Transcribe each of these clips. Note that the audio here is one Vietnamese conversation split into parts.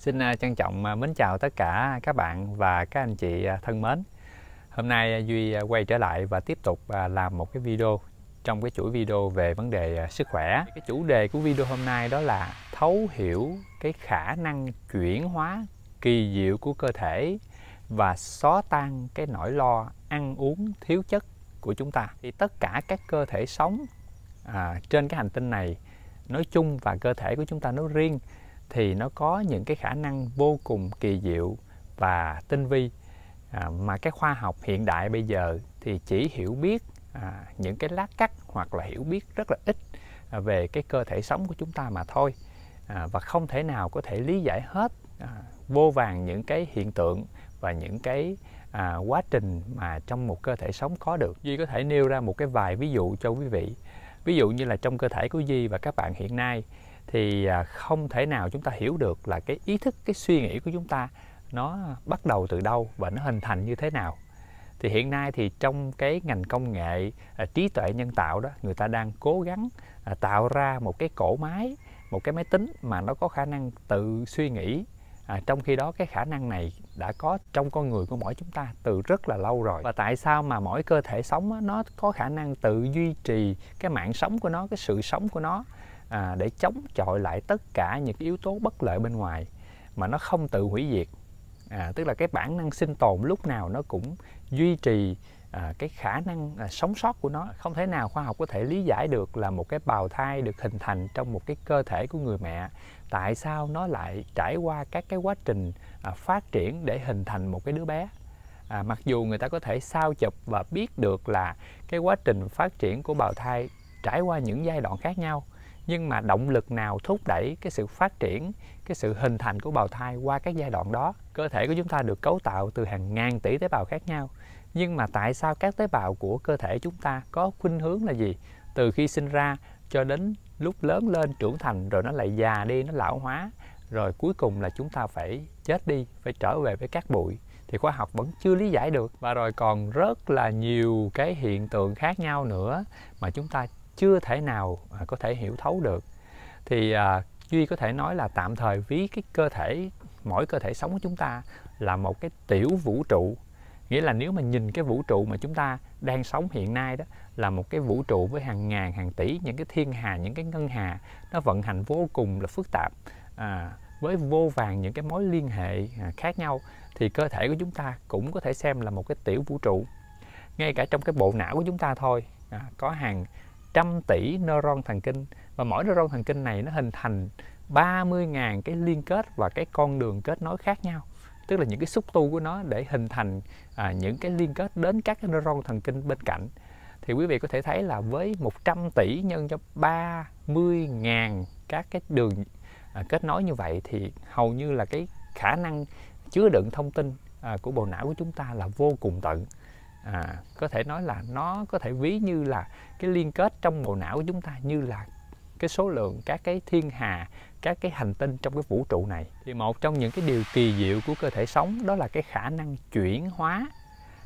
Xin à, trân trọng à, mến chào tất cả các bạn và các anh chị à, thân mến. Hôm nay Duy quay trở lại và tiếp tục làm một cái video trong cái chuỗi video về vấn đề sức khỏe. Cái chủ đề của video hôm nay đó là thấu hiểu cái khả năng chuyển hóa kỳ diệu của cơ thể và xóa tan cái nỗi lo ăn uống thiếu chất của chúng ta. Thì tất cả các cơ thể sống à, trên cái hành tinh này nói chung và cơ thể của chúng ta nói riêng thì nó có những cái khả năng vô cùng kỳ diệu và tinh vi à, mà cái khoa học hiện đại bây giờ thì chỉ hiểu biết à, những cái lát cắt hoặc là hiểu biết rất là ít à, về cái cơ thể sống của chúng ta mà thôi à, và không thể nào có thể lý giải hết à, vô vàng những cái hiện tượng và những cái à, quá trình mà trong một cơ thể sống có được duy có thể nêu ra một cái vài ví dụ cho quý vị ví dụ như là trong cơ thể của duy và các bạn hiện nay thì à, không thể nào chúng ta hiểu được là cái ý thức cái suy nghĩ của chúng ta nó bắt đầu từ đâu và nó hình thành như thế nào thì hiện nay thì trong cái ngành công nghệ à, trí tuệ nhân tạo đó người ta đang cố gắng à, tạo ra một cái cổ máy một cái máy tính mà nó có khả năng tự suy nghĩ à, trong khi đó cái khả năng này đã có trong con người của mỗi chúng ta từ rất là lâu rồi và tại sao mà mỗi cơ thể sống đó, nó có khả năng tự duy trì cái mạng sống của nó cái sự sống của nó à, để chống chọi lại tất cả những yếu tố bất lợi bên ngoài mà nó không tự hủy diệt à, tức là cái bản năng sinh tồn lúc nào nó cũng duy trì à, cái khả năng à, sống sót của nó không thể nào khoa học có thể lý giải được là một cái bào thai được hình thành trong một cái cơ thể của người mẹ tại sao nó lại trải qua các cái quá trình à, phát triển để hình thành một cái đứa bé à, mặc dù người ta có thể sao chụp và biết được là cái quá trình phát triển của bào thai trải qua những giai đoạn khác nhau nhưng mà động lực nào thúc đẩy cái sự phát triển cái sự hình thành của bào thai qua các giai đoạn đó cơ thể của chúng ta được cấu tạo từ hàng ngàn tỷ tế bào khác nhau nhưng mà tại sao các tế bào của cơ thể chúng ta có khuynh hướng là gì từ khi sinh ra cho đến lúc lớn lên trưởng thành rồi nó lại già đi nó lão hóa rồi cuối cùng là chúng ta phải chết đi phải trở về với các bụi thì khoa học vẫn chưa lý giải được và rồi còn rất là nhiều cái hiện tượng khác nhau nữa mà chúng ta chưa thể nào à, có thể hiểu thấu được thì à, duy có thể nói là tạm thời ví cái cơ thể mỗi cơ thể sống của chúng ta là một cái tiểu vũ trụ nghĩa là nếu mà nhìn cái vũ trụ mà chúng ta đang sống hiện nay đó là một cái vũ trụ với hàng ngàn hàng tỷ những cái thiên hà những cái ngân hà nó vận hành vô cùng là phức tạp à, với vô vàng những cái mối liên hệ à, khác nhau thì cơ thể của chúng ta cũng có thể xem là một cái tiểu vũ trụ ngay cả trong cái bộ não của chúng ta thôi à, có hàng trăm tỷ neuron thần kinh và mỗi neuron thần kinh này nó hình thành 30.000 cái liên kết và cái con đường kết nối khác nhau tức là những cái xúc tu của nó để hình thành à, những cái liên kết đến các cái neuron thần kinh bên cạnh thì quý vị có thể thấy là với 100 tỷ nhân cho 30.000 các cái đường à, kết nối như vậy thì hầu như là cái khả năng chứa đựng thông tin à, của bộ não của chúng ta là vô cùng tận à, có thể nói là nó có thể ví như là cái liên kết trong bộ não của chúng ta như là cái số lượng các cái thiên hà các cái hành tinh trong cái vũ trụ này thì một trong những cái điều kỳ diệu của cơ thể sống đó là cái khả năng chuyển hóa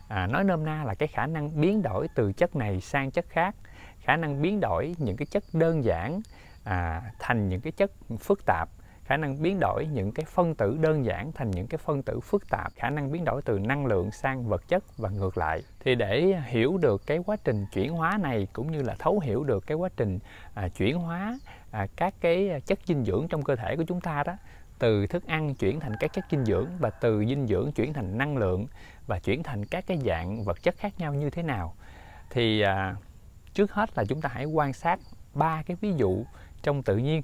à, nói nôm na là cái khả năng biến đổi từ chất này sang chất khác khả năng biến đổi những cái chất đơn giản à, thành những cái chất phức tạp khả năng biến đổi những cái phân tử đơn giản thành những cái phân tử phức tạp, khả năng biến đổi từ năng lượng sang vật chất và ngược lại. Thì để hiểu được cái quá trình chuyển hóa này cũng như là thấu hiểu được cái quá trình à, chuyển hóa à, các cái chất dinh dưỡng trong cơ thể của chúng ta đó từ thức ăn chuyển thành các chất dinh dưỡng và từ dinh dưỡng chuyển thành năng lượng và chuyển thành các cái dạng vật chất khác nhau như thế nào thì à, trước hết là chúng ta hãy quan sát ba cái ví dụ trong tự nhiên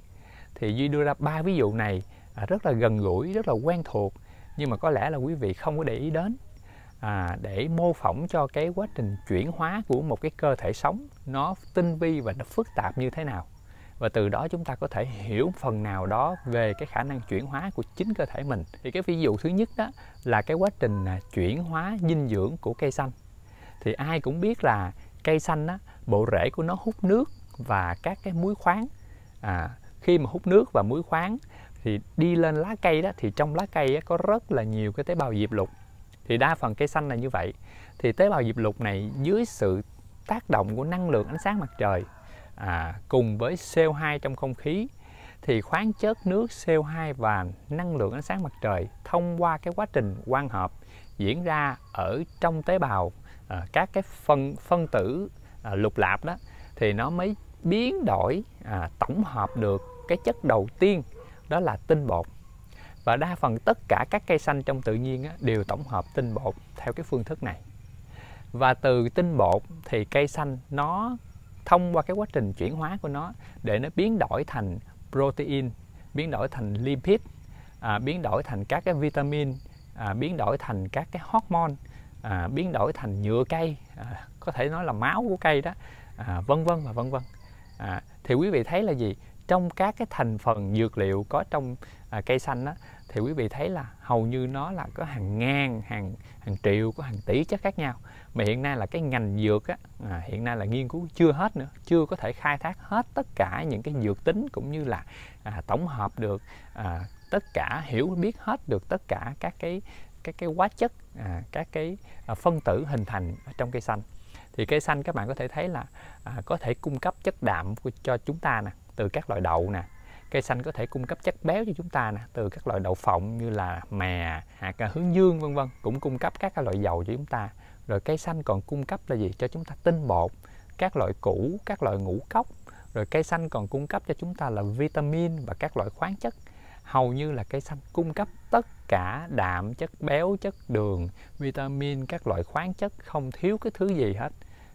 thì duy đưa ra ba ví dụ này à, rất là gần gũi rất là quen thuộc nhưng mà có lẽ là quý vị không có để ý đến à, để mô phỏng cho cái quá trình chuyển hóa của một cái cơ thể sống nó tinh vi và nó phức tạp như thế nào và từ đó chúng ta có thể hiểu phần nào đó về cái khả năng chuyển hóa của chính cơ thể mình thì cái ví dụ thứ nhất đó là cái quá trình à, chuyển hóa dinh dưỡng của cây xanh thì ai cũng biết là cây xanh á, bộ rễ của nó hút nước và các cái muối khoáng à, khi mà hút nước và muối khoáng thì đi lên lá cây đó thì trong lá cây có rất là nhiều cái tế bào diệp lục thì đa phần cây xanh là như vậy thì tế bào diệp lục này dưới sự tác động của năng lượng ánh sáng mặt trời à, cùng với CO2 trong không khí thì khoáng chất nước CO2 và năng lượng ánh sáng mặt trời thông qua cái quá trình quang hợp diễn ra ở trong tế bào à, các cái phân phân tử à, lục lạp đó thì nó mới biến đổi à, tổng hợp được cái chất đầu tiên đó là tinh bột và đa phần tất cả các cây xanh trong tự nhiên á, đều tổng hợp tinh bột theo cái phương thức này và từ tinh bột thì cây xanh nó thông qua cái quá trình chuyển hóa của nó để nó biến đổi thành protein biến đổi thành lipid à, biến đổi thành các cái vitamin à, biến đổi thành các cái hormone à, biến đổi thành nhựa cây à, có thể nói là máu của cây đó à, vân vân và vân vân à, thì quý vị thấy là gì trong các cái thành phần dược liệu có trong à, cây xanh đó, thì quý vị thấy là hầu như nó là có hàng ngàn hàng hàng triệu có hàng tỷ chất khác nhau mà hiện nay là cái ngành dược á, à, hiện nay là nghiên cứu chưa hết nữa chưa có thể khai thác hết tất cả những cái dược tính cũng như là à, tổng hợp được à, tất cả hiểu biết hết được tất cả các cái các cái hóa chất à, các cái à, phân tử hình thành trong cây xanh thì cây xanh các bạn có thể thấy là à, có thể cung cấp chất đạm cho chúng ta nè từ các loại đậu nè cây xanh có thể cung cấp chất béo cho chúng ta nè từ các loại đậu phộng như là mè hạt à, hướng dương vân vân cũng cung cấp các loại dầu cho chúng ta rồi cây xanh còn cung cấp là gì cho chúng ta tinh bột các loại củ các loại ngũ cốc rồi cây xanh còn cung cấp cho chúng ta là vitamin và các loại khoáng chất hầu như là cây xanh cung cấp tất cả đạm, chất béo, chất đường, vitamin, các loại khoáng chất không thiếu cái thứ gì hết.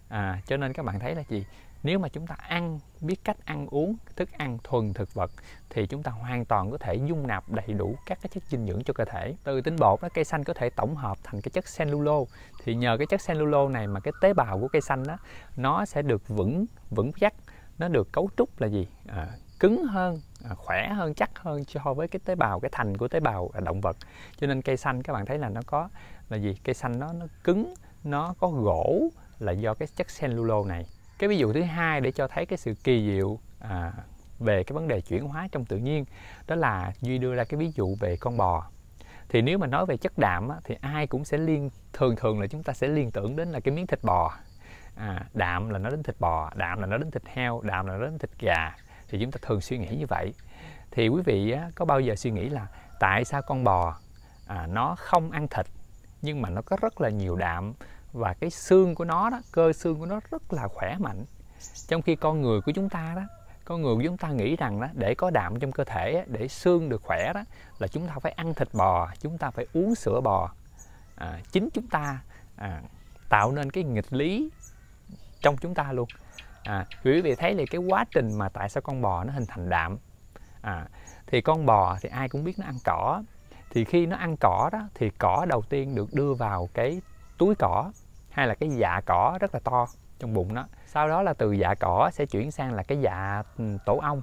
À, cho nên các bạn thấy là gì? Nếu mà chúng ta ăn, biết cách ăn uống, thức ăn thuần thực vật thì chúng ta hoàn toàn có thể dung nạp đầy đủ các cái chất dinh dưỡng cho cơ thể. Từ tinh bột đó, cây xanh có thể tổng hợp thành cái chất cellulo. Thì nhờ cái chất cellulo này mà cái tế bào của cây xanh đó nó sẽ được vững vững chắc, nó được cấu trúc là gì? À, cứng hơn À, khỏe hơn chắc hơn so với cái tế bào cái thành của tế bào à, động vật cho nên cây xanh các bạn thấy là nó có là gì cây xanh nó nó cứng nó có gỗ là do cái chất cellulo này cái ví dụ thứ hai để cho thấy cái sự kỳ diệu à, về cái vấn đề chuyển hóa trong tự nhiên đó là duy đưa ra cái ví dụ về con bò thì nếu mà nói về chất đạm á, thì ai cũng sẽ liên thường thường là chúng ta sẽ liên tưởng đến là cái miếng thịt bò à, đạm là nó đến thịt bò đạm là nó đến thịt heo đạm là nó đến thịt gà thì chúng ta thường suy nghĩ như vậy thì quý vị có bao giờ suy nghĩ là tại sao con bò à, nó không ăn thịt nhưng mà nó có rất là nhiều đạm và cái xương của nó đó cơ xương của nó rất là khỏe mạnh trong khi con người của chúng ta đó con người của chúng ta nghĩ rằng đó để có đạm trong cơ thể để xương được khỏe đó là chúng ta phải ăn thịt bò chúng ta phải uống sữa bò à, chính chúng ta à, tạo nên cái nghịch lý trong chúng ta luôn à, quý vị thấy thì cái quá trình mà tại sao con bò nó hình thành đạm à, thì con bò thì ai cũng biết nó ăn cỏ thì khi nó ăn cỏ đó thì cỏ đầu tiên được đưa vào cái túi cỏ hay là cái dạ cỏ rất là to trong bụng nó sau đó là từ dạ cỏ sẽ chuyển sang là cái dạ tổ ong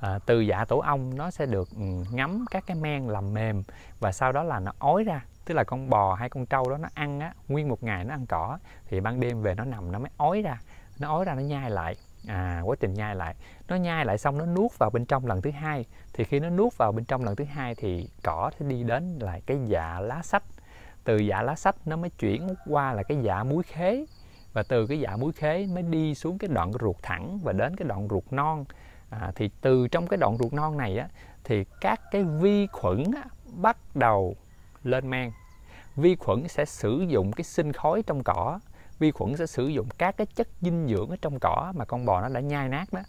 à, từ dạ tổ ong nó sẽ được ngấm các cái men làm mềm và sau đó là nó ói ra tức là con bò hay con trâu đó nó ăn á nguyên một ngày nó ăn cỏ thì ban đêm về nó nằm nó mới ói ra nó ói ra nó nhai lại à quá trình nhai lại nó nhai lại xong nó nuốt vào bên trong lần thứ hai thì khi nó nuốt vào bên trong lần thứ hai thì cỏ sẽ đi đến là cái dạ lá sách từ dạ lá sách nó mới chuyển qua là cái dạ muối khế và từ cái dạ muối khế mới đi xuống cái đoạn ruột thẳng và đến cái đoạn ruột non à, thì từ trong cái đoạn ruột non này á thì các cái vi khuẩn á, bắt đầu lên men vi khuẩn sẽ sử dụng cái sinh khối trong cỏ vi khuẩn sẽ sử dụng các cái chất dinh dưỡng ở trong cỏ mà con bò nó đã nhai nát đó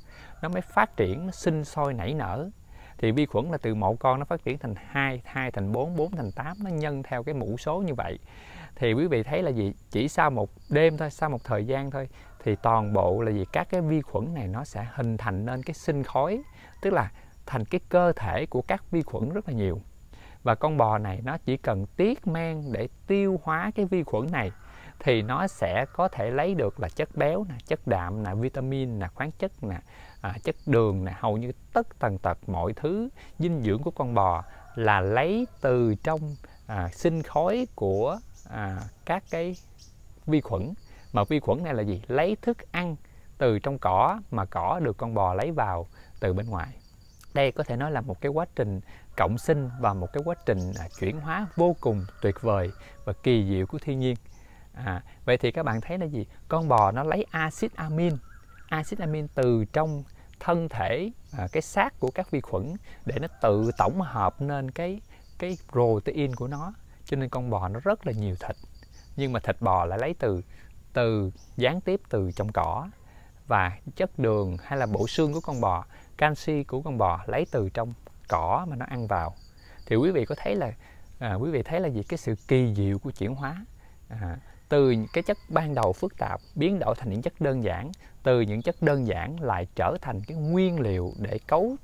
nó mới phát triển nó sinh sôi nảy nở thì vi khuẩn là từ một con nó phát triển thành hai hai thành bốn bốn thành tám nó nhân theo cái mũ số như vậy thì quý vị thấy là gì chỉ sau một đêm thôi sau một thời gian thôi thì toàn bộ là gì các cái vi khuẩn này nó sẽ hình thành nên cái sinh khói tức là thành cái cơ thể của các vi khuẩn rất là nhiều và con bò này nó chỉ cần tiết men để tiêu hóa cái vi khuẩn này thì nó sẽ có thể lấy được là chất béo nè chất đạm nè vitamin nè khoáng chất nè à, chất đường nè hầu như tất tần tật mọi thứ dinh dưỡng của con bò là lấy từ trong à, sinh khói của à, các cái vi khuẩn mà vi khuẩn này là gì lấy thức ăn từ trong cỏ mà cỏ được con bò lấy vào từ bên ngoài đây có thể nói là một cái quá trình cộng sinh và một cái quá trình à, chuyển hóa vô cùng tuyệt vời và kỳ diệu của thiên nhiên à, vậy thì các bạn thấy là gì con bò nó lấy axit amin axit amin từ trong thân thể à, cái xác của các vi khuẩn để nó tự tổng hợp nên cái cái protein của nó cho nên con bò nó rất là nhiều thịt nhưng mà thịt bò lại lấy từ từ gián tiếp từ trong cỏ và chất đường hay là bộ xương của con bò canxi của con bò lấy từ trong cỏ mà nó ăn vào thì quý vị có thấy là à, quý vị thấy là gì cái sự kỳ diệu của chuyển hóa à, từ cái chất ban đầu phức tạp biến đổi thành những chất đơn giản từ những chất đơn giản lại trở thành cái nguyên liệu để cấu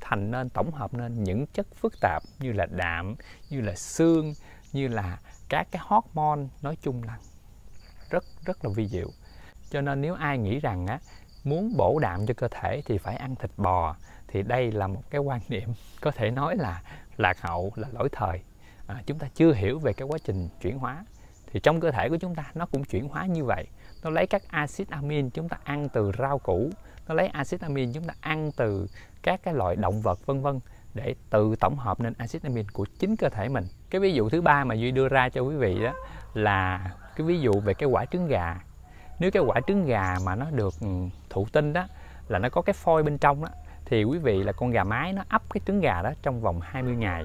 thành nên tổng hợp nên những chất phức tạp như là đạm như là xương như là các cái hormone nói chung là rất rất là vi diệu cho nên nếu ai nghĩ rằng á muốn bổ đạm cho cơ thể thì phải ăn thịt bò thì đây là một cái quan niệm có thể nói là lạc hậu là lỗi thời à, chúng ta chưa hiểu về cái quá trình chuyển hóa thì trong cơ thể của chúng ta nó cũng chuyển hóa như vậy nó lấy các axit amin chúng ta ăn từ rau củ nó lấy axit amin chúng ta ăn từ các cái loại động vật vân vân để tự tổng hợp nên axit amin của chính cơ thể mình cái ví dụ thứ ba mà duy đưa ra cho quý vị đó là cái ví dụ về cái quả trứng gà nếu cái quả trứng gà mà nó được ừ, thụ tinh đó là nó có cái phôi bên trong đó thì quý vị là con gà mái nó ấp cái trứng gà đó trong vòng 20 ngày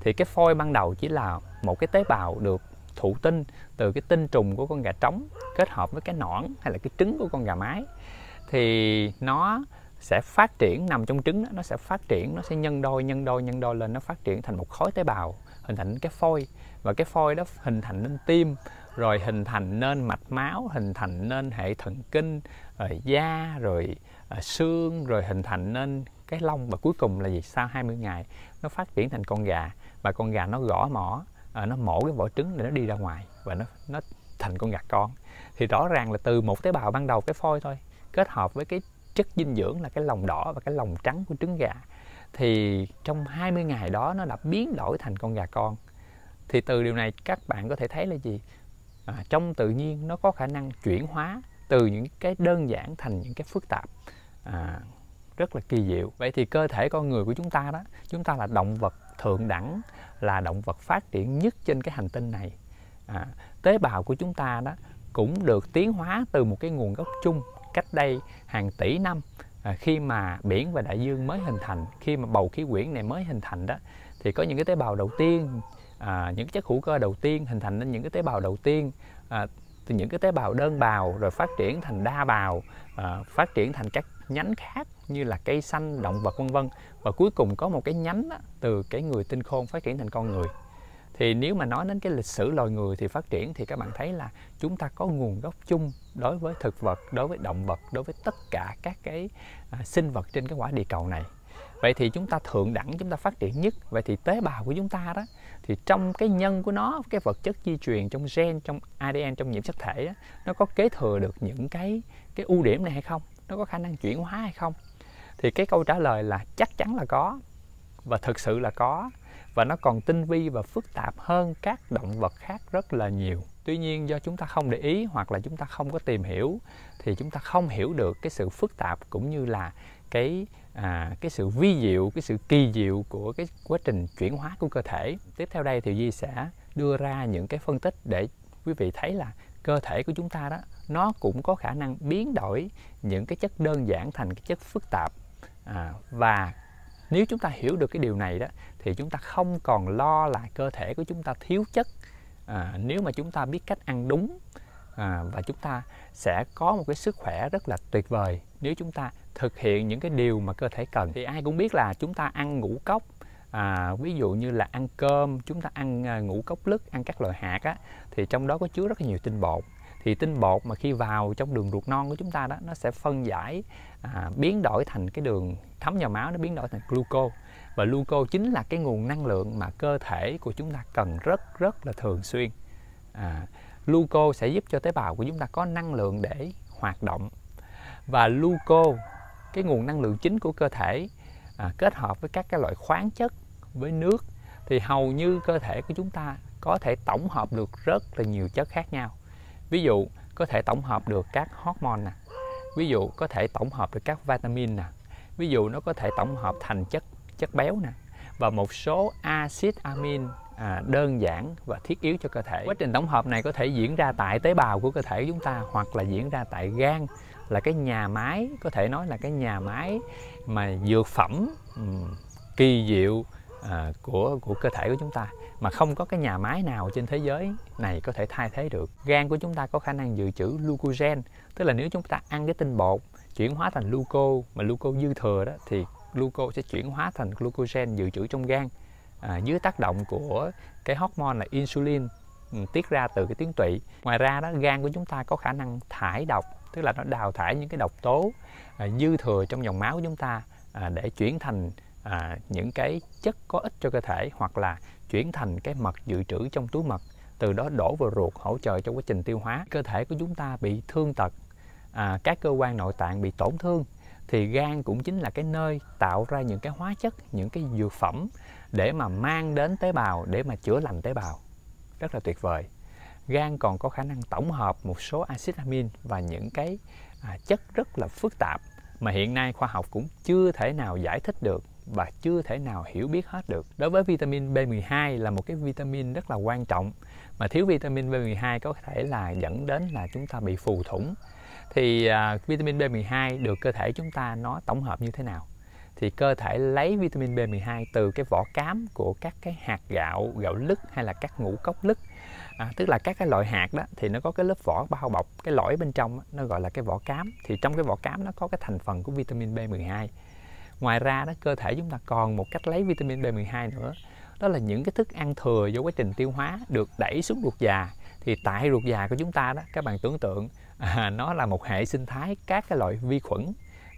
thì cái phôi ban đầu chỉ là một cái tế bào được thụ tinh từ cái tinh trùng của con gà trống kết hợp với cái nõn hay là cái trứng của con gà mái thì nó sẽ phát triển nằm trong trứng đó, nó sẽ phát triển nó sẽ nhân đôi nhân đôi nhân đôi lên nó phát triển thành một khối tế bào hình thành cái phôi và cái phôi đó hình thành nên tim rồi hình thành nên mạch máu hình thành nên hệ thần kinh rồi da rồi à, xương rồi hình thành nên cái lông và cuối cùng là gì sau 20 ngày nó phát triển thành con gà và con gà nó gõ mỏ à, nó mổ cái vỏ trứng để nó đi ra ngoài và nó nó thành con gà con thì rõ ràng là từ một tế bào ban đầu cái phôi thôi kết hợp với cái chất dinh dưỡng là cái lòng đỏ và cái lòng trắng của trứng gà thì trong 20 ngày đó nó đã biến đổi thành con gà con thì từ điều này các bạn có thể thấy là gì à, trong tự nhiên nó có khả năng chuyển hóa từ những cái đơn giản thành những cái phức tạp à, rất là kỳ diệu vậy thì cơ thể con người của chúng ta đó chúng ta là động vật thượng đẳng là động vật phát triển nhất trên cái hành tinh này à, tế bào của chúng ta đó cũng được tiến hóa từ một cái nguồn gốc chung cách đây hàng tỷ năm à, khi mà biển và đại dương mới hình thành khi mà bầu khí quyển này mới hình thành đó thì có những cái tế bào đầu tiên à, những chất hữu cơ đầu tiên hình thành nên những cái tế bào đầu tiên à, từ những cái tế bào đơn bào rồi phát triển thành đa bào à, phát triển thành các nhánh khác như là cây xanh, động vật vân vân và cuối cùng có một cái nhánh đó, từ cái người tinh khôn phát triển thành con người. Thì nếu mà nói đến cái lịch sử loài người thì phát triển thì các bạn thấy là chúng ta có nguồn gốc chung đối với thực vật, đối với động vật, đối với tất cả các cái à, sinh vật trên cái quả địa cầu này. Vậy thì chúng ta thượng đẳng, chúng ta phát triển nhất. Vậy thì tế bào của chúng ta đó thì trong cái nhân của nó, cái vật chất di truyền trong gen, trong ADN, trong nhiễm sắc thể đó, nó có kế thừa được những cái cái ưu điểm này hay không? nó có khả năng chuyển hóa hay không thì cái câu trả lời là chắc chắn là có và thực sự là có và nó còn tinh vi và phức tạp hơn các động vật khác rất là nhiều tuy nhiên do chúng ta không để ý hoặc là chúng ta không có tìm hiểu thì chúng ta không hiểu được cái sự phức tạp cũng như là cái à, cái sự vi diệu cái sự kỳ diệu của cái quá trình chuyển hóa của cơ thể tiếp theo đây thì di sẽ đưa ra những cái phân tích để quý vị thấy là cơ thể của chúng ta đó nó cũng có khả năng biến đổi những cái chất đơn giản thành cái chất phức tạp à, và nếu chúng ta hiểu được cái điều này đó thì chúng ta không còn lo là cơ thể của chúng ta thiếu chất à, nếu mà chúng ta biết cách ăn đúng à, và chúng ta sẽ có một cái sức khỏe rất là tuyệt vời nếu chúng ta thực hiện những cái điều mà cơ thể cần thì ai cũng biết là chúng ta ăn ngũ cốc à, ví dụ như là ăn cơm chúng ta ăn à, ngũ cốc lứt ăn các loại hạt á, thì trong đó có chứa rất là nhiều tinh bột thì tinh bột mà khi vào trong đường ruột non của chúng ta đó nó sẽ phân giải à, biến đổi thành cái đường thấm vào máu nó biến đổi thành gluco và gluco chính là cái nguồn năng lượng mà cơ thể của chúng ta cần rất rất là thường xuyên à, gluco sẽ giúp cho tế bào của chúng ta có năng lượng để hoạt động và gluco cái nguồn năng lượng chính của cơ thể à, kết hợp với các cái loại khoáng chất với nước thì hầu như cơ thể của chúng ta có thể tổng hợp được rất là nhiều chất khác nhau ví dụ có thể tổng hợp được các hormone nè ví dụ có thể tổng hợp được các vitamin nè ví dụ nó có thể tổng hợp thành chất chất béo nè và một số axit amin à, đơn giản và thiết yếu cho cơ thể quá trình tổng hợp này có thể diễn ra tại tế bào của cơ thể của chúng ta hoặc là diễn ra tại gan là cái nhà máy có thể nói là cái nhà máy mà dược phẩm um, kỳ diệu à, của của cơ thể của chúng ta mà không có cái nhà máy nào trên thế giới này có thể thay thế được gan của chúng ta có khả năng dự trữ glucogen tức là nếu chúng ta ăn cái tinh bột chuyển hóa thành gluco mà gluco dư thừa đó thì gluco sẽ chuyển hóa thành glucogen dự trữ trong gan à, dưới tác động của cái hormone là insulin ừ, tiết ra từ cái tuyến tụy ngoài ra đó gan của chúng ta có khả năng thải độc tức là nó đào thải những cái độc tố à, dư thừa trong dòng máu của chúng ta à, để chuyển thành à, những cái chất có ích cho cơ thể hoặc là chuyển thành cái mật dự trữ trong túi mật từ đó đổ vào ruột hỗ trợ trong quá trình tiêu hóa cơ thể của chúng ta bị thương tật à, các cơ quan nội tạng bị tổn thương thì gan cũng chính là cái nơi tạo ra những cái hóa chất những cái dược phẩm để mà mang đến tế bào để mà chữa lành tế bào rất là tuyệt vời gan còn có khả năng tổng hợp một số axit amin và những cái à, chất rất là phức tạp mà hiện nay khoa học cũng chưa thể nào giải thích được và chưa thể nào hiểu biết hết được. Đối với vitamin B12 là một cái vitamin rất là quan trọng mà thiếu vitamin B12 có thể là dẫn đến là chúng ta bị phù thủng. Thì uh, vitamin B12 được cơ thể chúng ta nó tổng hợp như thế nào? Thì cơ thể lấy vitamin B12 từ cái vỏ cám của các cái hạt gạo, gạo lứt hay là các ngũ cốc lứt. À, tức là các cái loại hạt đó thì nó có cái lớp vỏ bao bọc, cái lõi bên trong đó, nó gọi là cái vỏ cám. Thì trong cái vỏ cám nó có cái thành phần của vitamin B12 ngoài ra đó cơ thể chúng ta còn một cách lấy vitamin B12 nữa đó là những cái thức ăn thừa do quá trình tiêu hóa được đẩy xuống ruột già thì tại ruột già của chúng ta đó các bạn tưởng tượng à, nó là một hệ sinh thái các cái loại vi khuẩn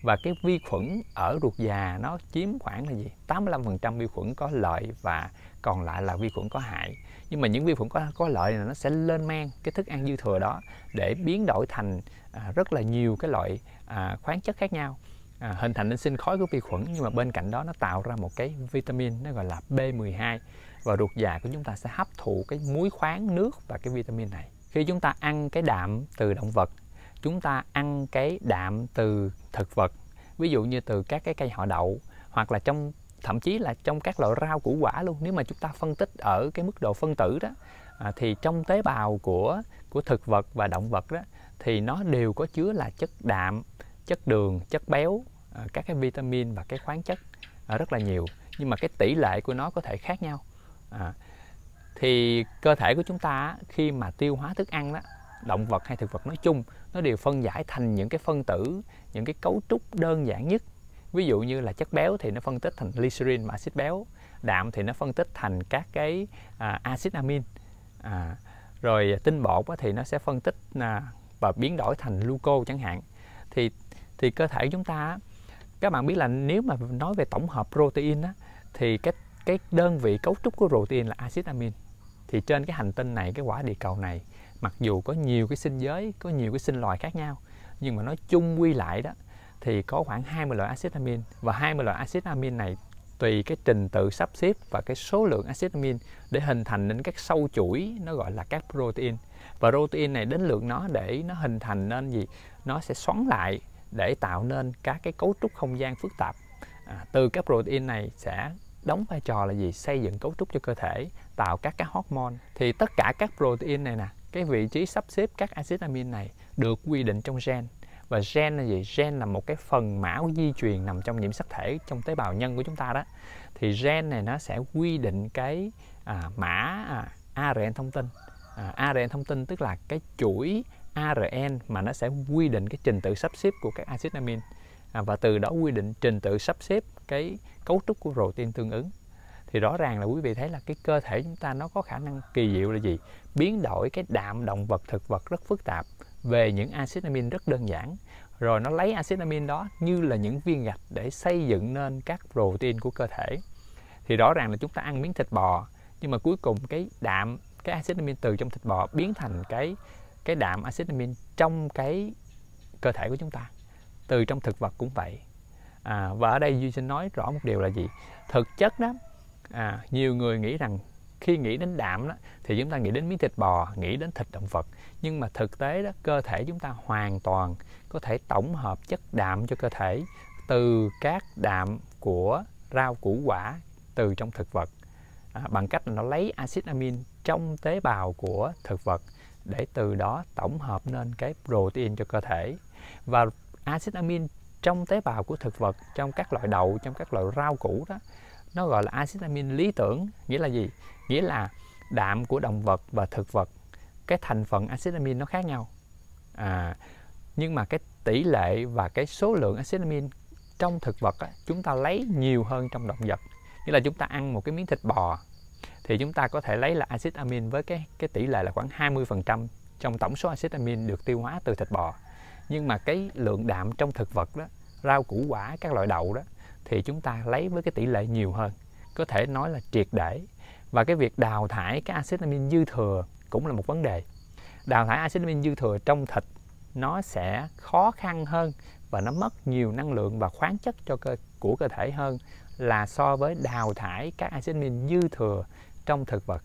và cái vi khuẩn ở ruột già nó chiếm khoảng là gì 85% vi khuẩn có lợi và còn lại là vi khuẩn có hại nhưng mà những vi khuẩn có có lợi là nó sẽ lên men cái thức ăn dư thừa đó để biến đổi thành à, rất là nhiều cái loại à, khoáng chất khác nhau à, hình thành nên sinh khói của vi khuẩn nhưng mà bên cạnh đó nó tạo ra một cái vitamin nó gọi là B12 và ruột già của chúng ta sẽ hấp thụ cái muối khoáng nước và cái vitamin này khi chúng ta ăn cái đạm từ động vật chúng ta ăn cái đạm từ thực vật ví dụ như từ các cái cây họ đậu hoặc là trong thậm chí là trong các loại rau củ quả luôn nếu mà chúng ta phân tích ở cái mức độ phân tử đó à, thì trong tế bào của của thực vật và động vật đó thì nó đều có chứa là chất đạm chất đường chất béo à, các cái vitamin và cái khoáng chất à, rất là nhiều nhưng mà cái tỷ lệ của nó có thể khác nhau à, thì cơ thể của chúng ta khi mà tiêu hóa thức ăn đó động vật hay thực vật nói chung nó đều phân giải thành những cái phân tử những cái cấu trúc đơn giản nhất ví dụ như là chất béo thì nó phân tích thành glycerin mà axit béo đạm thì nó phân tích thành các cái à, axit amin à, rồi tinh bột thì nó sẽ phân tích à, và biến đổi thành gluco chẳng hạn thì thì cơ thể chúng ta các bạn biết là nếu mà nói về tổng hợp protein á, thì cái cái đơn vị cấu trúc của protein là axit amin thì trên cái hành tinh này cái quả địa cầu này mặc dù có nhiều cái sinh giới có nhiều cái sinh loài khác nhau nhưng mà nói chung quy lại đó thì có khoảng 20 loại axit amin và 20 loại axit amin này tùy cái trình tự sắp xếp và cái số lượng axit amin để hình thành nên các sâu chuỗi nó gọi là các protein và protein này đến lượng nó để nó hình thành nên gì nó sẽ xoắn lại để tạo nên các cái cấu trúc không gian phức tạp à, từ các protein này sẽ đóng vai trò là gì xây dựng cấu trúc cho cơ thể tạo các cái hormone thì tất cả các protein này nè cái vị trí sắp xếp các axit amin này được quy định trong gen và gen là gì gen là một cái phần mã di truyền nằm trong nhiễm sắc thể trong tế bào nhân của chúng ta đó thì gen này nó sẽ quy định cái à, mã à, ARN thông tin à, ARN thông tin tức là cái chuỗi ARN mà nó sẽ quy định cái trình tự sắp xếp của các axit amin à, và từ đó quy định trình tự sắp xếp cái cấu trúc của protein tương ứng thì rõ ràng là quý vị thấy là cái cơ thể chúng ta nó có khả năng kỳ diệu là gì biến đổi cái đạm động vật thực vật rất phức tạp về những axit amin rất đơn giản rồi nó lấy axit amin đó như là những viên gạch để xây dựng nên các protein của cơ thể thì rõ ràng là chúng ta ăn miếng thịt bò nhưng mà cuối cùng cái đạm cái axit amin từ trong thịt bò biến thành cái cái đạm axit amin trong cái cơ thể của chúng ta từ trong thực vật cũng vậy à, và ở đây duy xin nói rõ một điều là gì thực chất đó à, nhiều người nghĩ rằng khi nghĩ đến đạm đó, thì chúng ta nghĩ đến miếng thịt bò nghĩ đến thịt động vật nhưng mà thực tế đó cơ thể chúng ta hoàn toàn có thể tổng hợp chất đạm cho cơ thể từ các đạm của rau củ quả từ trong thực vật à, bằng cách là nó lấy axit amin trong tế bào của thực vật để từ đó tổng hợp nên cái protein cho cơ thể và axit amin trong tế bào của thực vật trong các loại đậu trong các loại rau củ đó nó gọi là axit amin lý tưởng nghĩa là gì nghĩa là đạm của động vật và thực vật cái thành phần axit amin nó khác nhau à, nhưng mà cái tỷ lệ và cái số lượng axit amin trong thực vật á, chúng ta lấy nhiều hơn trong động vật nghĩa là chúng ta ăn một cái miếng thịt bò thì chúng ta có thể lấy là axit amin với cái cái tỷ lệ là khoảng 20% trong tổng số axit amin được tiêu hóa từ thịt bò. Nhưng mà cái lượng đạm trong thực vật đó, rau củ quả, các loại đậu đó thì chúng ta lấy với cái tỷ lệ nhiều hơn, có thể nói là triệt để. Và cái việc đào thải cái axit amin dư thừa cũng là một vấn đề. Đào thải axit amin dư thừa trong thịt nó sẽ khó khăn hơn và nó mất nhiều năng lượng và khoáng chất cho cơ của cơ thể hơn là so với đào thải các axit amin dư thừa trong thực vật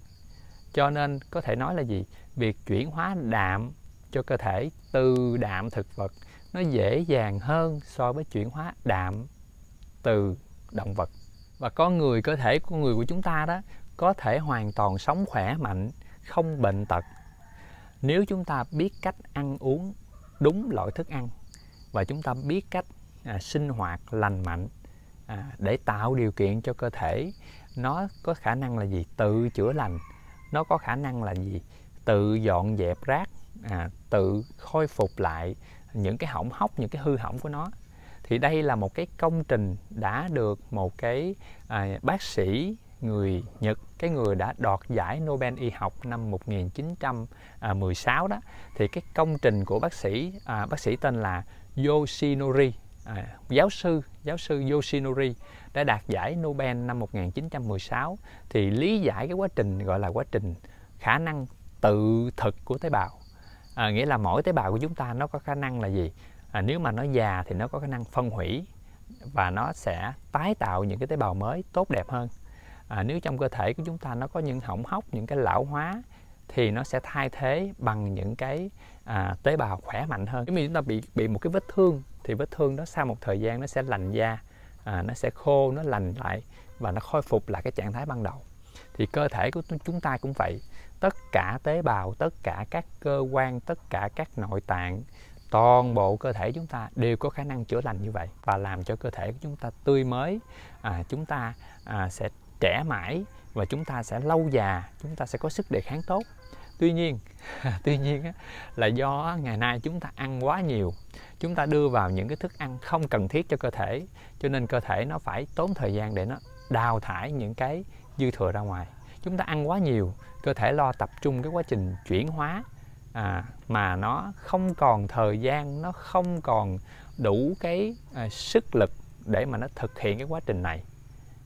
cho nên có thể nói là gì việc chuyển hóa đạm cho cơ thể từ đạm thực vật nó dễ dàng hơn so với chuyển hóa đạm từ động vật và con người cơ thể của người của chúng ta đó có thể hoàn toàn sống khỏe mạnh không bệnh tật nếu chúng ta biết cách ăn uống đúng loại thức ăn và chúng ta biết cách à, sinh hoạt lành mạnh à, để tạo điều kiện cho cơ thể nó có khả năng là gì tự chữa lành nó có khả năng là gì tự dọn dẹp rác à, tự khôi phục lại những cái hỏng hóc những cái hư hỏng của nó thì đây là một cái công trình đã được một cái à, bác sĩ người Nhật cái người đã đoạt giải Nobel y học năm 1916 đó thì cái công trình của bác sĩ à, bác sĩ tên là Yoshinori à, giáo sư giáo sư Yoshinori đã đạt giải Nobel năm 1916 thì lý giải cái quá trình gọi là quá trình khả năng tự thực của tế bào à, nghĩa là mỗi tế bào của chúng ta nó có khả năng là gì à, nếu mà nó già thì nó có khả năng phân hủy và nó sẽ tái tạo những cái tế bào mới tốt đẹp hơn à, nếu trong cơ thể của chúng ta nó có những hỏng hóc những cái lão hóa thì nó sẽ thay thế bằng những cái à, tế bào khỏe mạnh hơn. Nếu như chúng ta bị bị một cái vết thương thì vết thương đó sau một thời gian nó sẽ lành da à, nó sẽ khô nó lành lại và nó khôi phục lại cái trạng thái ban đầu thì cơ thể của chúng ta cũng vậy tất cả tế bào tất cả các cơ quan tất cả các nội tạng toàn bộ cơ thể chúng ta đều có khả năng chữa lành như vậy và làm cho cơ thể của chúng ta tươi mới à, chúng ta à, sẽ trẻ mãi và chúng ta sẽ lâu già chúng ta sẽ có sức đề kháng tốt tuy nhiên tuy nhiên là do ngày nay chúng ta ăn quá nhiều chúng ta đưa vào những cái thức ăn không cần thiết cho cơ thể cho nên cơ thể nó phải tốn thời gian để nó đào thải những cái dư thừa ra ngoài chúng ta ăn quá nhiều cơ thể lo tập trung cái quá trình chuyển hóa à, mà nó không còn thời gian nó không còn đủ cái à, sức lực để mà nó thực hiện cái quá trình này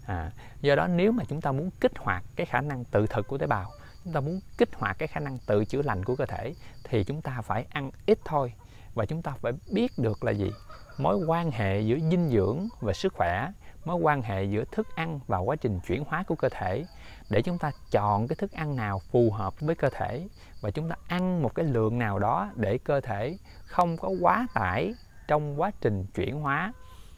à, do đó nếu mà chúng ta muốn kích hoạt cái khả năng tự thực của tế bào chúng ta muốn kích hoạt cái khả năng tự chữa lành của cơ thể thì chúng ta phải ăn ít thôi và chúng ta phải biết được là gì mối quan hệ giữa dinh dưỡng và sức khỏe mối quan hệ giữa thức ăn và quá trình chuyển hóa của cơ thể để chúng ta chọn cái thức ăn nào phù hợp với cơ thể và chúng ta ăn một cái lượng nào đó để cơ thể không có quá tải trong quá trình chuyển hóa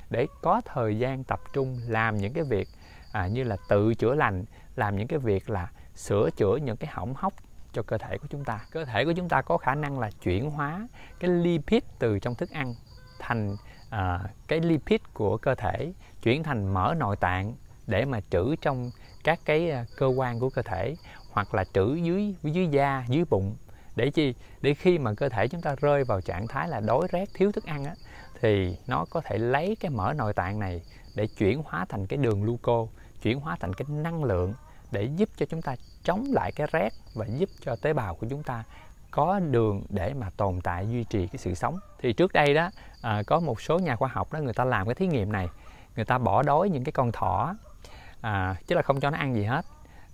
để có thời gian tập trung làm những cái việc à, như là tự chữa lành làm những cái việc là sửa chữa những cái hỏng hóc cho cơ thể của chúng ta cơ thể của chúng ta có khả năng là chuyển hóa cái lipid từ trong thức ăn thành à, cái lipid của cơ thể chuyển thành mỡ nội tạng để mà trữ trong các cái à, cơ quan của cơ thể hoặc là trữ dưới dưới da dưới bụng để chi để khi mà cơ thể chúng ta rơi vào trạng thái là đói rét thiếu thức ăn á, thì nó có thể lấy cái mỡ nội tạng này để chuyển hóa thành cái đường gluco chuyển hóa thành cái năng lượng để giúp cho chúng ta chống lại cái rét và giúp cho tế bào của chúng ta có đường để mà tồn tại duy trì cái sự sống thì trước đây đó à, có một số nhà khoa học đó người ta làm cái thí nghiệm này người ta bỏ đói những cái con thỏ à, chứ là không cho nó ăn gì hết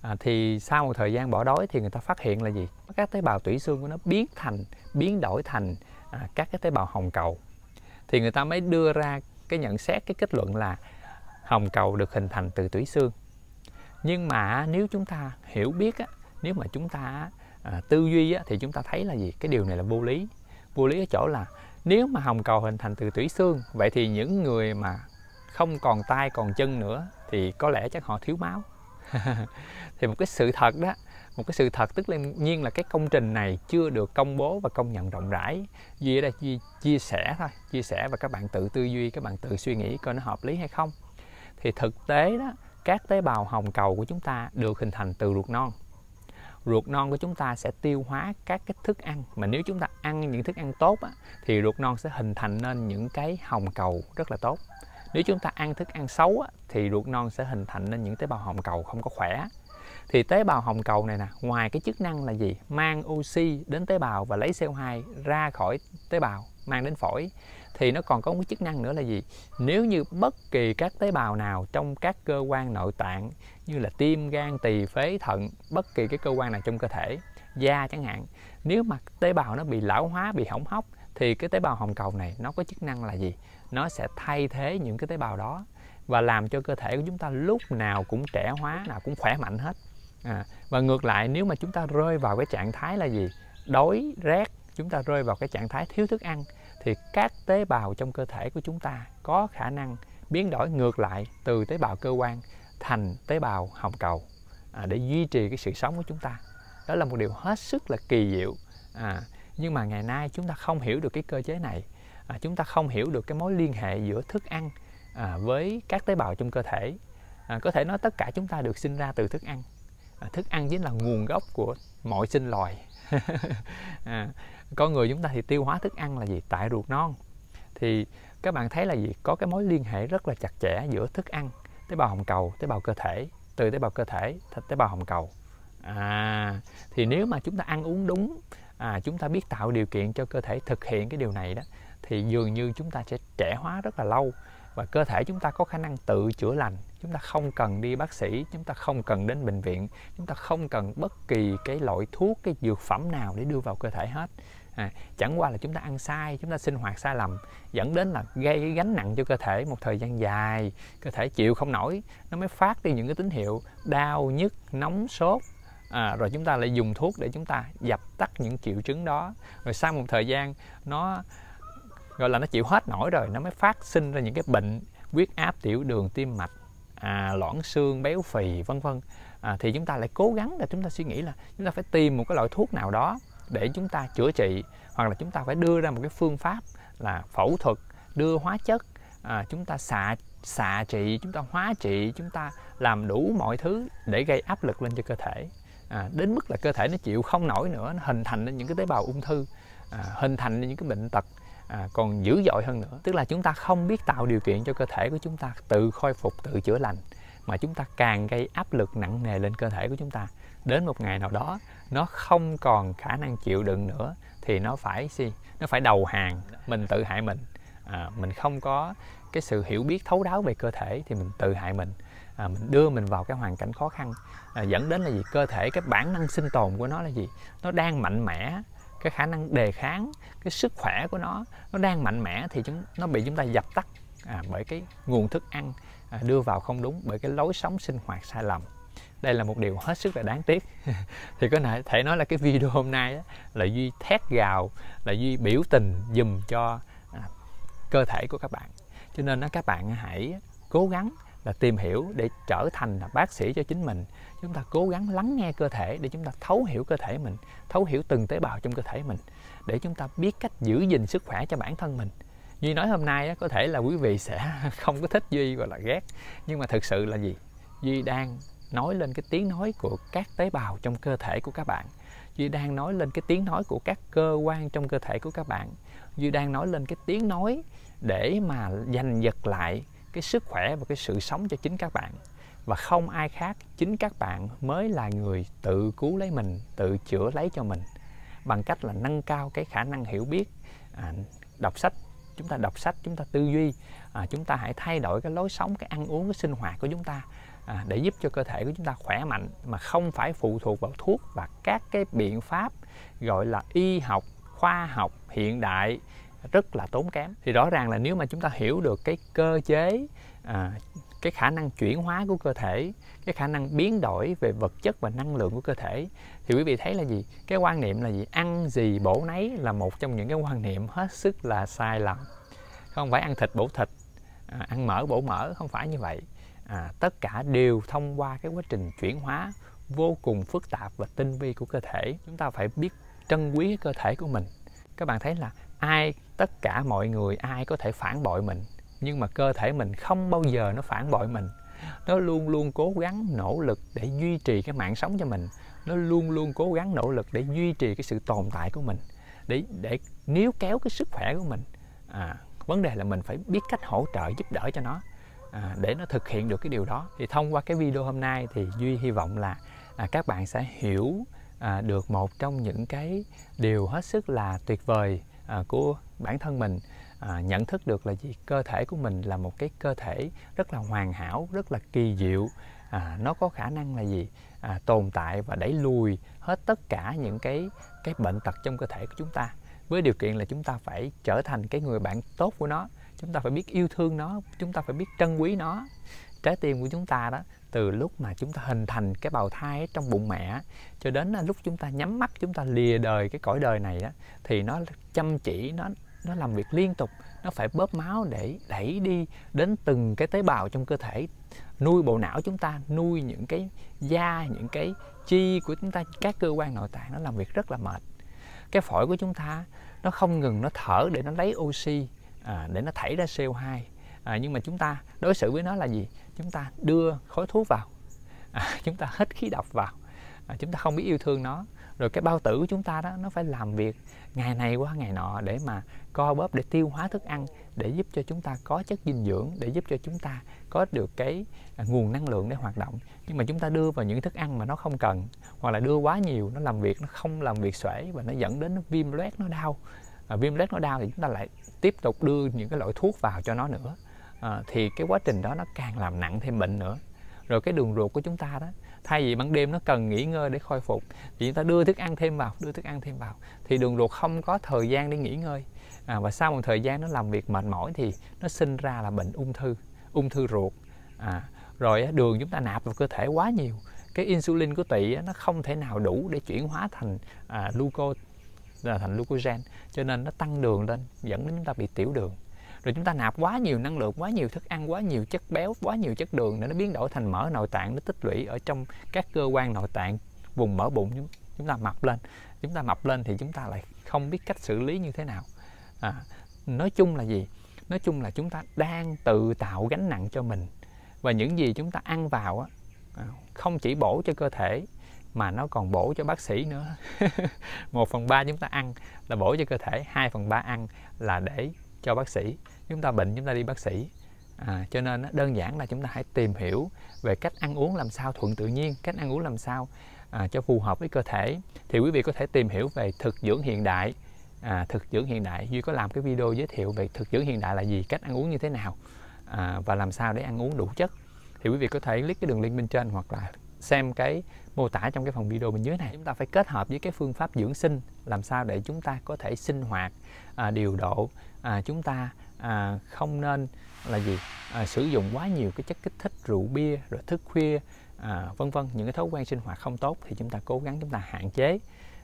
à, thì sau một thời gian bỏ đói thì người ta phát hiện là gì các tế bào tủy xương của nó biến thành biến đổi thành à, các cái tế bào hồng cầu thì người ta mới đưa ra cái nhận xét cái kết luận là hồng cầu được hình thành từ tủy xương nhưng mà nếu chúng ta hiểu biết á, nếu mà chúng ta à, tư duy á, thì chúng ta thấy là gì cái điều này là vô lý vô lý ở chỗ là nếu mà hồng cầu hình thành từ tủy xương vậy thì những người mà không còn tay còn chân nữa thì có lẽ chắc họ thiếu máu thì một cái sự thật đó một cái sự thật tức là nhiên là cái công trình này chưa được công bố và công nhận rộng rãi duy ở đây chia, chia sẻ thôi chia sẻ và các bạn tự tư duy các bạn tự suy nghĩ coi nó hợp lý hay không thì thực tế đó các tế bào hồng cầu của chúng ta được hình thành từ ruột non ruột non của chúng ta sẽ tiêu hóa các cái thức ăn mà nếu chúng ta ăn những thức ăn tốt á, thì ruột non sẽ hình thành nên những cái hồng cầu rất là tốt nếu chúng ta ăn thức ăn xấu á, thì ruột non sẽ hình thành nên những tế bào hồng cầu không có khỏe thì tế bào hồng cầu này nè ngoài cái chức năng là gì mang oxy đến tế bào và lấy CO2 ra khỏi tế bào mang đến phổi thì nó còn có một chức năng nữa là gì nếu như bất kỳ các tế bào nào trong các cơ quan nội tạng như là tim gan tỳ phế thận bất kỳ cái cơ quan nào trong cơ thể da chẳng hạn nếu mà tế bào nó bị lão hóa bị hỏng hóc thì cái tế bào hồng cầu này nó có chức năng là gì nó sẽ thay thế những cái tế bào đó và làm cho cơ thể của chúng ta lúc nào cũng trẻ hóa nào cũng khỏe mạnh hết à, và ngược lại nếu mà chúng ta rơi vào cái trạng thái là gì đói rét chúng ta rơi vào cái trạng thái thiếu thức ăn thì các tế bào trong cơ thể của chúng ta có khả năng biến đổi ngược lại từ tế bào cơ quan thành tế bào hồng cầu à, để duy trì cái sự sống của chúng ta đó là một điều hết sức là kỳ diệu à, nhưng mà ngày nay chúng ta không hiểu được cái cơ chế này à, chúng ta không hiểu được cái mối liên hệ giữa thức ăn à, với các tế bào trong cơ thể à, có thể nói tất cả chúng ta được sinh ra từ thức ăn à, thức ăn chính là nguồn gốc của mọi sinh loài à, con người chúng ta thì tiêu hóa thức ăn là gì tại ruột non thì các bạn thấy là gì có cái mối liên hệ rất là chặt chẽ giữa thức ăn tế bào hồng cầu tế bào cơ thể từ tế bào cơ thể thành tế bào hồng cầu à thì nếu mà chúng ta ăn uống đúng à chúng ta biết tạo điều kiện cho cơ thể thực hiện cái điều này đó thì dường như chúng ta sẽ trẻ hóa rất là lâu và cơ thể chúng ta có khả năng tự chữa lành chúng ta không cần đi bác sĩ chúng ta không cần đến bệnh viện chúng ta không cần bất kỳ cái loại thuốc cái dược phẩm nào để đưa vào cơ thể hết à, chẳng qua là chúng ta ăn sai chúng ta sinh hoạt sai lầm dẫn đến là gây cái gánh nặng cho cơ thể một thời gian dài cơ thể chịu không nổi nó mới phát đi những cái tín hiệu đau nhức nóng sốt à, rồi chúng ta lại dùng thuốc để chúng ta dập tắt những triệu chứng đó rồi sau một thời gian nó gọi là nó chịu hết nổi rồi nó mới phát sinh ra những cái bệnh huyết áp tiểu đường tim mạch à, loãng xương béo phì vân vân à, thì chúng ta lại cố gắng là chúng ta suy nghĩ là chúng ta phải tìm một cái loại thuốc nào đó để chúng ta chữa trị hoặc là chúng ta phải đưa ra một cái phương pháp là phẫu thuật đưa hóa chất à, chúng ta xạ xạ trị chúng ta hóa trị chúng ta làm đủ mọi thứ để gây áp lực lên cho cơ thể à, đến mức là cơ thể nó chịu không nổi nữa nó hình thành nên những cái tế bào ung thư à, hình thành nên những cái bệnh tật à, còn dữ dội hơn nữa tức là chúng ta không biết tạo điều kiện cho cơ thể của chúng ta tự khôi phục tự chữa lành mà chúng ta càng gây áp lực nặng nề lên cơ thể của chúng ta đến một ngày nào đó nó không còn khả năng chịu đựng nữa thì nó phải si nó phải đầu hàng mình tự hại mình à, mình không có cái sự hiểu biết thấu đáo về cơ thể thì mình tự hại mình à, mình đưa mình vào cái hoàn cảnh khó khăn à, dẫn đến là gì cơ thể cái bản năng sinh tồn của nó là gì nó đang mạnh mẽ cái khả năng đề kháng cái sức khỏe của nó nó đang mạnh mẽ thì chúng nó bị chúng ta dập tắt à, bởi cái nguồn thức ăn à, đưa vào không đúng bởi cái lối sống sinh hoạt sai lầm đây là một điều hết sức là đáng tiếc thì có thể nói là cái video hôm nay là duy thét gào là duy biểu tình dùm cho à, cơ thể của các bạn cho nên các bạn hãy cố gắng là tìm hiểu để trở thành là bác sĩ cho chính mình chúng ta cố gắng lắng nghe cơ thể để chúng ta thấu hiểu cơ thể mình thấu hiểu từng tế bào trong cơ thể mình để chúng ta biết cách giữ gìn sức khỏe cho bản thân mình duy nói hôm nay có thể là quý vị sẽ không có thích duy gọi là ghét nhưng mà thực sự là gì duy đang nói lên cái tiếng nói của các tế bào trong cơ thể của các bạn duy đang nói lên cái tiếng nói của các cơ quan trong cơ thể của các bạn duy đang nói lên cái tiếng nói để mà giành giật lại cái sức khỏe và cái sự sống cho chính các bạn và không ai khác chính các bạn mới là người tự cứu lấy mình tự chữa lấy cho mình bằng cách là nâng cao cái khả năng hiểu biết à, đọc sách chúng ta đọc sách chúng ta tư duy à, chúng ta hãy thay đổi cái lối sống cái ăn uống cái sinh hoạt của chúng ta à, để giúp cho cơ thể của chúng ta khỏe mạnh mà không phải phụ thuộc vào thuốc và các cái biện pháp gọi là y học khoa học hiện đại rất là tốn kém thì rõ ràng là nếu mà chúng ta hiểu được cái cơ chế à, cái khả năng chuyển hóa của cơ thể cái khả năng biến đổi về vật chất và năng lượng của cơ thể thì quý vị thấy là gì cái quan niệm là gì ăn gì bổ nấy là một trong những cái quan niệm hết sức là sai lầm không phải ăn thịt bổ thịt à, ăn mỡ bổ mỡ không phải như vậy à, tất cả đều thông qua cái quá trình chuyển hóa vô cùng phức tạp và tinh vi của cơ thể chúng ta phải biết trân quý cơ thể của mình các bạn thấy là ai tất cả mọi người ai có thể phản bội mình nhưng mà cơ thể mình không bao giờ nó phản bội mình nó luôn luôn cố gắng nỗ lực để duy trì cái mạng sống cho mình nó luôn luôn cố gắng nỗ lực để duy trì cái sự tồn tại của mình để để níu kéo cái sức khỏe của mình à, vấn đề là mình phải biết cách hỗ trợ giúp đỡ cho nó À, để nó thực hiện được cái điều đó thì thông qua cái video hôm nay thì duy hy vọng là à, các bạn sẽ hiểu à, được một trong những cái điều hết sức là tuyệt vời của bản thân mình nhận thức được là gì cơ thể của mình là một cái cơ thể rất là hoàn hảo rất là kỳ diệu nó có khả năng là gì tồn tại và đẩy lùi hết tất cả những cái cái bệnh tật trong cơ thể của chúng ta với điều kiện là chúng ta phải trở thành cái người bạn tốt của nó chúng ta phải biết yêu thương nó chúng ta phải biết trân quý nó trái tim của chúng ta đó từ lúc mà chúng ta hình thành cái bào thai trong bụng mẹ cho đến à, lúc chúng ta nhắm mắt chúng ta lìa đời cái cõi đời này đó, thì nó chăm chỉ nó nó làm việc liên tục nó phải bóp máu để đẩy đi đến từng cái tế bào trong cơ thể nuôi bộ não chúng ta nuôi những cái da những cái chi của chúng ta các cơ quan nội tạng nó làm việc rất là mệt cái phổi của chúng ta nó không ngừng nó thở để nó lấy oxy à, để nó thảy ra CO2 à, nhưng mà chúng ta đối xử với nó là gì chúng ta đưa khối thuốc vào à, chúng ta hết khí độc vào à, chúng ta không biết yêu thương nó rồi cái bao tử của chúng ta đó nó phải làm việc ngày này qua ngày nọ để mà co bóp để tiêu hóa thức ăn để giúp cho chúng ta có chất dinh dưỡng để giúp cho chúng ta có được cái à, nguồn năng lượng để hoạt động nhưng mà chúng ta đưa vào những thức ăn mà nó không cần hoặc là đưa quá nhiều nó làm việc nó không làm việc xuể và nó dẫn đến nó viêm loét nó đau à, viêm loét nó đau thì chúng ta lại tiếp tục đưa những cái loại thuốc vào cho nó nữa à, thì cái quá trình đó nó càng làm nặng thêm bệnh nữa rồi cái đường ruột của chúng ta đó thay vì ban đêm nó cần nghỉ ngơi để khôi phục thì chúng ta đưa thức ăn thêm vào đưa thức ăn thêm vào thì đường ruột không có thời gian để nghỉ ngơi à, và sau một thời gian nó làm việc mệt mỏi thì nó sinh ra là bệnh ung thư ung thư ruột à, rồi đường chúng ta nạp vào cơ thể quá nhiều cái insulin của tỵ nó không thể nào đủ để chuyển hóa thành à, glucose là thành glucogen cho nên nó tăng đường lên dẫn đến chúng ta bị tiểu đường rồi chúng ta nạp quá nhiều năng lượng quá nhiều thức ăn quá nhiều chất béo quá nhiều chất đường để nó biến đổi thành mỡ nội tạng nó tích lũy ở trong các cơ quan nội tạng vùng mỡ bụng chúng chúng ta mập lên chúng ta mập lên thì chúng ta lại không biết cách xử lý như thế nào à, nói chung là gì nói chung là chúng ta đang tự tạo gánh nặng cho mình và những gì chúng ta ăn vào á à, không chỉ bổ cho cơ thể mà nó còn bổ cho bác sĩ nữa 1 phần 3 chúng ta ăn là bổ cho cơ thể 2 phần 3 ăn là để cho bác sĩ chúng ta bệnh chúng ta đi bác sĩ à, cho nên đơn giản là chúng ta hãy tìm hiểu về cách ăn uống làm sao thuận tự nhiên cách ăn uống làm sao à, cho phù hợp với cơ thể thì quý vị có thể tìm hiểu về thực dưỡng hiện đại à, thực dưỡng hiện đại duy có làm cái video giới thiệu về thực dưỡng hiện đại là gì cách ăn uống như thế nào à, và làm sao để ăn uống đủ chất thì quý vị có thể click cái đường link bên trên hoặc là xem cái mô tả trong cái phần video bên dưới này chúng ta phải kết hợp với cái phương pháp dưỡng sinh làm sao để chúng ta có thể sinh hoạt à, điều độ à, chúng ta à, không nên là gì à, sử dụng quá nhiều cái chất kích thích rượu bia rồi thức khuya à, vân vân những cái thói quen sinh hoạt không tốt thì chúng ta cố gắng chúng ta hạn chế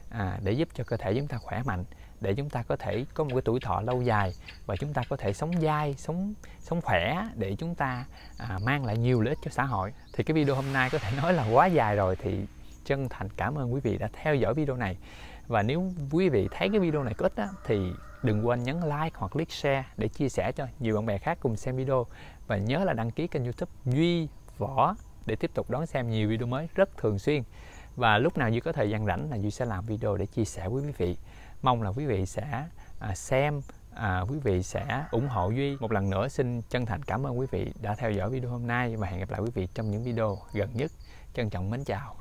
à, để giúp cho cơ thể chúng ta khỏe mạnh để chúng ta có thể có một cái tuổi thọ lâu dài và chúng ta có thể sống dai sống sống khỏe để chúng ta à, mang lại nhiều lợi ích cho xã hội thì cái video hôm nay có thể nói là quá dài rồi thì chân thành cảm ơn quý vị đã theo dõi video này và nếu quý vị thấy cái video này có ích á, thì đừng quên nhấn like hoặc click share để chia sẻ cho nhiều bạn bè khác cùng xem video và nhớ là đăng ký kênh youtube duy võ để tiếp tục đón xem nhiều video mới rất thường xuyên và lúc nào Duy có thời gian rảnh là Duy sẽ làm video để chia sẻ với quý vị mong là quý vị sẽ à, xem à, quý vị sẽ ủng hộ duy một lần nữa xin chân thành cảm ơn quý vị đã theo dõi video hôm nay và hẹn gặp lại quý vị trong những video gần nhất trân trọng mến chào